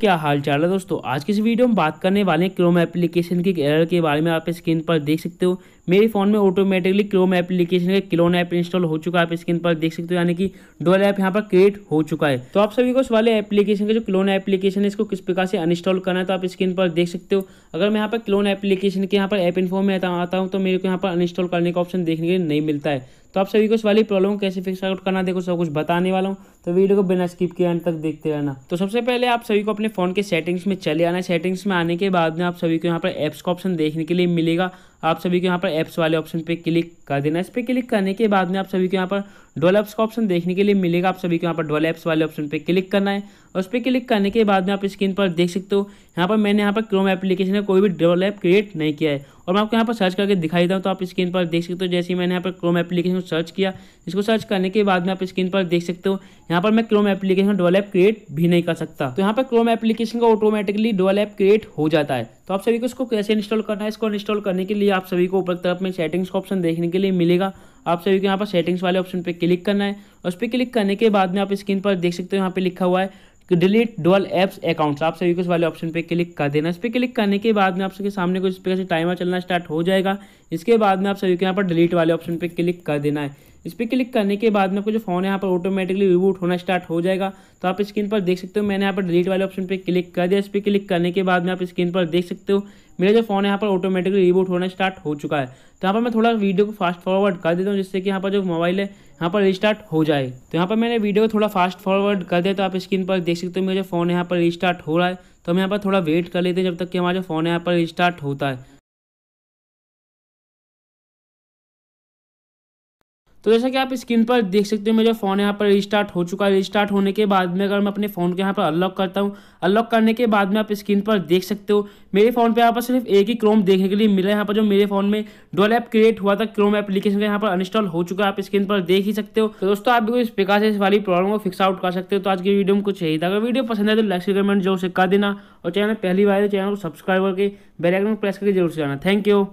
क्या हाल चाल है दोस्तों आज की इस वीडियो में बात करने वाले हैं क्रोम एप्लीकेशन के एरर के बारे में आप स्क्रीन पर देख सकते हो मेरे फ़ोन में ऑटोमेटिकली क्रोम एप्लीकेशन का क्लोन ऐप इंस्टॉल हो चुका है आप स्क्रीन पर देख सकते हो यानी कि डोल ऐप यहाँ पर क्रिएट हो चुका है तो आप सभी को इस वाले एप्लीकेशन का जो क्लोन एप्लीकेशन है इसको किस प्रकार से अनस्टॉल करना है तो आप स्क्रीन पर देख सकते हो अगर मैं यहाँ पर क्लोन एप्लीकेशन के यहाँ पर ऐप इन्फॉर्म में आता हूँ तो मेरे को यहाँ पर अनस्टॉल करने का ऑप्शन देखने के लिए नहीं मिलता है तो आप सभी को इस वाली प्रॉब्लम कैसे फिक्स आउट करना देखो सब कुछ बताने वाला हूँ तो वीडियो को बिना स्किप किए अंत तक देखते रहना तो सबसे पहले आप सभी को अपने फ़ोन के सेटिंग्स में चले आना सेटिंग्स में आने के बाद में आप सभी को यहाँ पर एप्स का ऑप्शन देखने के लिए मिलेगा आप सभी को यहाँ पर ऐप्स वाले ऑप्शन पे क्लिक कर देना इस पर क्लिक करने के बाद में आप सभी को यहाँ पर डोल ऐप्स का ऑप्शन देखने के लिए मिलेगा आप सभी को यहाँ पर डोल ऐप्स वाले ऑप्शन पे क्लिक करना है और उस पर क्लिक करने के बाद में आप स्क्रीन पर देख सकते हो यहाँ पर मैंने यहाँ पर क्रोम एप्लीकेशन का कोई भी डोल ऐप क्रिएट नहीं किया है और मैं आपको यहाँ पर सर्च करके दिखाई देता हूँ तो आप स्क्रीन पर देख सकते हो जैसे मैंने यहाँ पर क्रोम एप्लीकेशन को सर्च किया इसको सर्च करने के बाद में आप स्क्रीन पर देख सकते हो यहाँ पर मैं Chrome application dual app create भी नहीं कर सकता तो यहाँ पर क्रोम एप्लीकेशन का ऑटोमेटिकली डोल ऐप क्रिएट हो जाता है तो आप सभी को इसको कैसे इंस्टॉल करना है इसको इंस्टॉल करने के लिए आप सभी को ऊपर तरफ में सेटिंग्स का ऑप्शन देखने के लिए मिलेगा आप सभी को यहाँ पर सेटिंग्स वाले ऑप्शन पर क्लिक करना है उस पर क्लिक करने के बाद में आप स्क्रीन पर देख सकते हो यहाँ पर लिखा हुआ है डिलीट डुअल एप्स अकाउंट्स आप सभी को इस वाले ऑप्शन पे क्लिक कर देना इस पर क्लिक करने के बाद में आप सबके सामने कुछ इस पर टाइमर चलना स्टार्ट हो जाएगा इसके बाद में आप सभी को यहाँ पर डिलीट वाले ऑप्शन पे क्लिक कर देना है इस पर क्लिक करने के बाद में आपको जो फोन यहाँ पर ऑटोमेटिकली रिबूट होना स्टार्ट हो जाएगा तो आप स्क्रीन पर देख सकते हो मैंने यहाँ पर डिलीट वाले ऑप्शन पर क्लिक कर दिया इस पर क्लिक करने के बाद में आप स्क्रीन पर देख सकते हो मेरा जो फोन यहाँ पर ऑटोमेटिकली रिबूट होना स्टार्ट हो चुका है तो यहाँ पर मैं थोड़ा वीडियो को फास्ट फॉरवर्ड कर देता हूँ जिससे कि यहाँ पर जो मोबाइल है यहाँ पर रिस्टार्ट हो जाए तो यहाँ पर मैंने वीडियो को थोड़ा फास्ट फॉरवर्ड कर दिया तो आप स्क्रीन पर देख सकते हो मेरा जो फोन यहाँ पर रिस्टार्ट हो रहा है तो हम यहाँ पर थोड़ा वेट कर लेते हैं जब तक कि हमारा फोन यहाँ पर रिस्टार्ट होता है तो जैसा कि आप स्क्रीन पर देख सकते हो मेरा फ़ोन यहाँ पर रिस्टार्ट हो चुका है रिस्टार्ट होने के बाद में अगर मैं अपने फ़ोन को यहाँ पर अनलॉक करता हूँ अनलॉक करने के बाद में आप स्क्रीन पर देख सकते हो मेरे फ़ोन पे यहाँ पर सिर्फ एक ही क्रोम देखने के लिए मिला है यहाँ पर जो मेरे फ़ोन में डोल ऐप क्रिएट हुआ था क्रोम एप्लीकेशन का यहाँ पर अनस्टॉल हो चुका है आप स्क्रीन पर देख ही सकते हो तो दोस्तों आप भी इस प्रकार से इस वाली प्रॉब्लम को फिक्स आउट कर सकते हो तो आज की वीडियो में कुछ यही था अगर वीडियो पसंद है तो लाइक कमेंट जरूर से कर देना और चैनल पहली बार है तो चैनल को सब्सक्राइब करके बेलाइकन प्रेस करके जरूर से आना थैंक यू